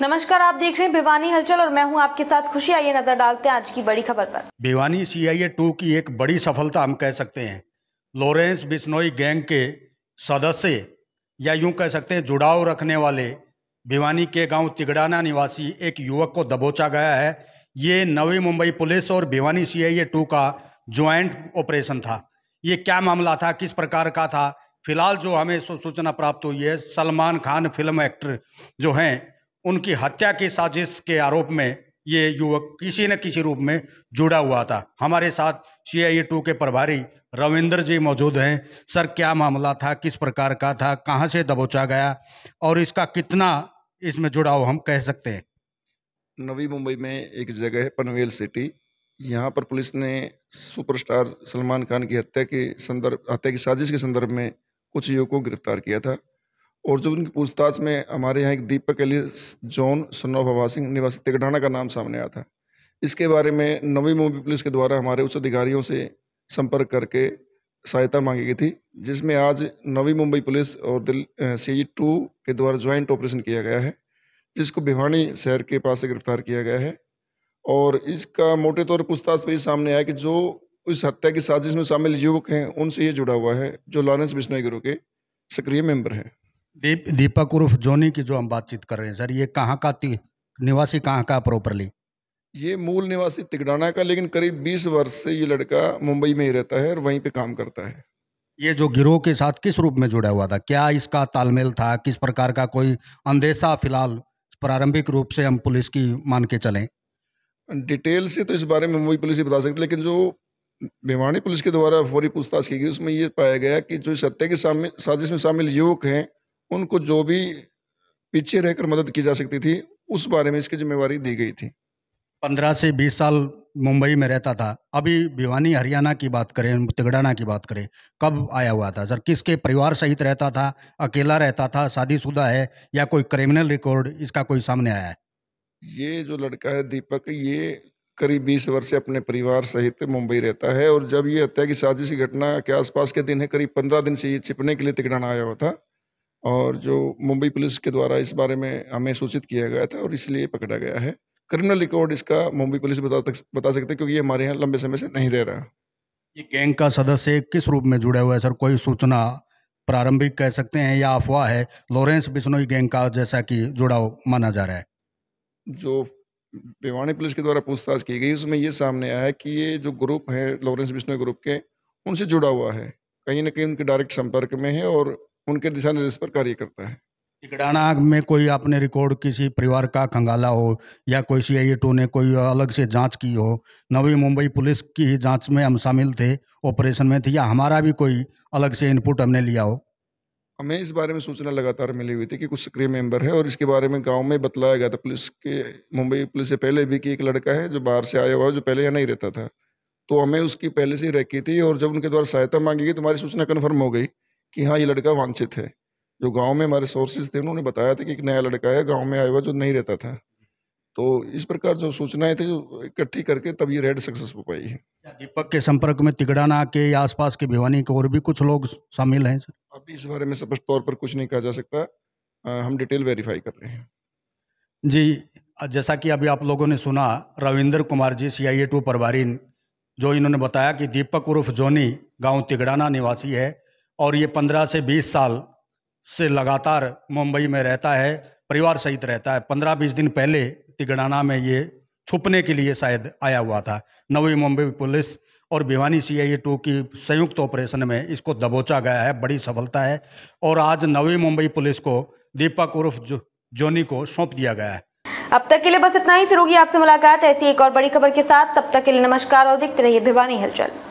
नमस्कार आप देख रहे हैं भिवानी हलचल और मैं हूं आपके साथ खुशी आइए नजर डालते हैं आज की बड़ी खबर पर भिवानी सीआईए टू की एक बड़ी सफलता हम कह सकते हैं लॉरेंस बिश्नोई गैंग के सदस्य या यूं कह सकते हैं जुड़ाव रखने वाले भिवानी के गांव तिगड़ाना निवासी एक युवक को दबोचा गया है ये नवी मुंबई पुलिस और भिवानी ए टू का ज्वाइंट ऑपरेशन था ये क्या मामला था किस प्रकार का था फिलहाल जो हमें सूचना प्राप्त हुई है सलमान खान फिल्म एक्टर जो हैं उनकी हत्या की साजिश के आरोप में ये युवक किसी न किसी रूप में जुड़ा हुआ था हमारे साथ सी आई टू के प्रभारी रविंद्र जी मौजूद हैं सर क्या मामला था किस प्रकार का था कहाँ से दबोचा गया और इसका कितना इसमें जुड़ाव हम कह सकते हैं नवी मुंबई में एक जगह है पनवेल सिटी यहाँ पर पुलिस ने सुपरस्टार सलमान खान की हत्या के संदर्भ हत्या की साजिश के संदर्भ में कुछ युवकों को गिरफ्तार किया था और जब उनकी पूछताछ में हमारे यहाँ एक दीपक अली जॉन सन हवा सिंह निवासी तिगडाना का नाम सामने आया था इसके बारे में नवी मुंबई पुलिस के द्वारा हमारे उच्च अधिकारियों से संपर्क करके सहायता मांगी गई थी जिसमें आज नवी मुंबई पुलिस और दिल सी टू के द्वारा ज्वाइंट ऑपरेशन किया गया है जिसको भिवानी शहर के पास से गिरफ्तार किया गया है और इसका मोटे तौर पूछताछ पर सामने आया कि जो इस हत्या की साजिश में शामिल युवक हैं उनसे ये जुड़ा हुआ है जो लॉरेंस बिश्नोई गिरोह के सक्रिय मेंबर हैं दीप दीपक उर्फ जोनी की जो हम बातचीत कर रहे हैं सर ये कहाँ का निवासी कहाँ का प्रॉपरली ये मूल निवासी तिगड़ाना का लेकिन करीब 20 वर्ष से ये लड़का मुंबई में ही रहता है और वहीं पे काम करता है ये जो गिरोह के साथ किस रूप में जुड़ा हुआ था क्या इसका तालमेल था किस प्रकार का कोई अंदेशा फिलहाल प्रारंभिक रूप से हम पुलिस की मान के चलें डिटेल से तो इस बारे में मुंबई पुलिस ही बता सकती लेकिन जो भिवानी पुलिस के द्वारा फौरी पूछताछ की गई उसमें ये पाया गया कि जो सत्य के सामने साजिश में शामिल युवक हैं उनको जो भी पीछे रहकर मदद की जा सकती थी उस बारे में इसकी जिम्मेवारी दी गई थी पंद्रह से बीस साल मुंबई में रहता था अभी भिवानी हरियाणा की बात करें तिगड़ाना की बात करें कब आया हुआ था सर किसके परिवार सहित रहता था अकेला रहता था शादीशुदा है या कोई क्रिमिनल रिकॉर्ड इसका कोई सामने आया है ये जो लड़का है दीपक ये करीब बीस वर्ष से अपने परिवार सहित मुंबई रहता है और जब ये हत्या की साजिश की घटना के आसपास के दिन है करीब पंद्रह दिन से ये छिपने के लिए तिगड़ाना आया हुआ था और जो मुंबई पुलिस के द्वारा इस बारे में हमें सूचित किया गया था और इसलिए पकड़ा गया है क्रिमिनल रिकॉर्ड इसका मुंबई पुलिस बता तक बता सकते क्योंकि ये हमारे यहाँ लंबे समय से नहीं रह रहा ये गैंग का सदस्य किस रूप में जुड़ा हुआ है सर कोई सूचना प्रारंभिक कह सकते हैं या अफवाह है लॉरेंस बिश्नोई गैंग का जैसा कि जुड़ा माना जा रहा है जो भिवानी पुलिस के द्वारा पूछताछ की गई उसमें ये सामने आया कि ये जो ग्रुप है लॉरेंस बिश्नोई ग्रुप के उनसे जुड़ा हुआ है कहीं ना कहीं उनके डायरेक्ट संपर्क में है और उनके दिशा निर्देश पर कार्य करता है टिकड़ाना में कोई आपने रिकॉर्ड किसी परिवार का खंगाला हो या कोई सी टू ने कोई अलग से जांच की हो नवी मुंबई पुलिस की ही जांच में हम शामिल थे ऑपरेशन में थे या हमारा भी कोई अलग से इनपुट हमने लिया हो हमें इस बारे में सूचना लगातार मिली हुई थी कि कुछ सक्रिय मेंबर है और इसके बारे में गांव में बतलाया गया था पुलिस के मुंबई पुलिस से पहले भी कि एक लड़का है जो बाहर से आया हुआ है जो पहले यहाँ नहीं रहता था तो हमें उसकी पहले से ही रखी थी और जब उनके द्वारा सहायता मांगी गई तो हमारी सूचना कन्फर्म हो गई कि हाँ ये लड़का वांछित है जो गांव में हमारे सोर्सेज थे उन्होंने बताया था कि एक नया लड़का है गांव में आया हुआ जो नहीं रहता था तो इस प्रकार जो सूचनाएं थी इकट्ठी करके तब ये रेड सक्सेस हो पाई है दीपक के संपर्क में तिगड़ाना के आसपास के भिवानी के और भी कुछ लोग शामिल हैं सर अभी इस बारे में स्पष्ट तौर पर कुछ नहीं कहा जा सकता हम डिटेल वेरीफाई कर रहे हैं जी जैसा कि अभी आप लोगों ने सुना Ravinder Kumar ji C I A two जो इन्होंने बताया कि दीपक उर्फ जोनी गाँव तिगड़ाना निवासी है और ये पंद्रह से बीस साल से लगातार मुंबई में रहता है परिवार सहित रहता है पंद्रह बीस दिन पहले तिगड़ाना में ये छुपने के लिए शायद आया हुआ था नवी मुंबई पुलिस और भिवानी सी आई टू की संयुक्त ऑपरेशन में इसको दबोचा गया है बड़ी सफलता है और आज नवी मुंबई पुलिस को दीपक उर्फ जो, जोनी को सौंप दिया गया है अब तक के लिए बस इतना ही फिर होगी आपसे मुलाकात ऐसी एक और बड़ी खबर के साथ तब तक के लिए नमस्कार और देखते रहिए भिवानी हलचल